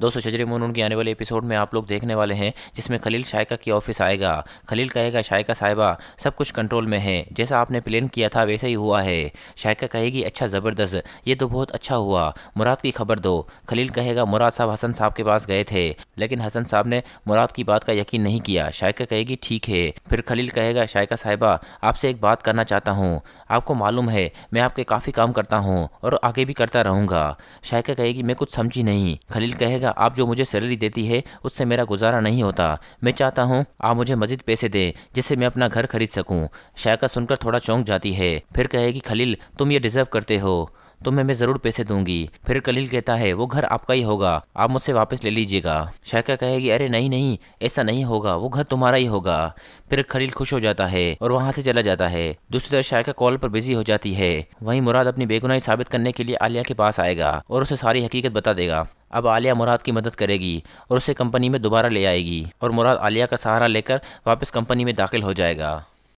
दोस्तों शजर मनून के आने वाले एपिसोड में आप लोग देखने वाले हैं जिसमें खलील शायका की ऑफिस आएगा खलील कहेगा शायका साहिबा सब कुछ कंट्रोल में है जैसा आपने प्लान किया था वैसा ही हुआ है शायका कहेगी अच्छा ज़बरदस्त ये तो बहुत अच्छा हुआ मुराद की खबर दो खलील कहेगा मुराद साहब हसन साहब के पास गए थे लेकिन हसन साहब ने मुराद की बात का यकीन नहीं किया शायका कहेगी ठीक है फिर खलील कहेगा शायका साहिबा आपसे एक बात करना चाहता हूँ आपको मालूम है मैं आपके काफ़ी काम करता हूँ और आगे भी करता रहूँगा शायका कहेगी मैं कुछ समझी नहीं खलील कहेगा करेगा आप जो मुझे सैलरी देती है उससे मेरा गुजारा नहीं होता मैं चाहता हूँ आप मुझे मजीद पैसे दें जिससे मैं अपना घर खरीद सकूँ शायका सुनकर थोड़ा चौंक जाती है फिर कहेगी खलील तुम ये डिज़र्व करते हो तुम्हें तो मैं जरूर पैसे दूंगी फिर कलील कहता है वो घर आपका ही होगा आप मुझसे वापस ले लीजिएगा शायका कहेगी अरे नहीं नहीं ऐसा नहीं होगा वो घर तुम्हारा ही होगा फिर खलील खुश हो जाता है और वहां से चला जाता है दूसरी तरफ शायका कॉल पर बिजी हो जाती है वहीं मुराद अपनी बेगुनाही साबित करने के लिए आलिया के पास आएगा और उसे सारी हकीकत बता देगा अब आलिया मुराद की मदद करेगी और उसे कंपनी में दोबारा ले आएगी और मुराद आलिया का सहारा लेकर वापस कंपनी में दाखिल हो जाएगा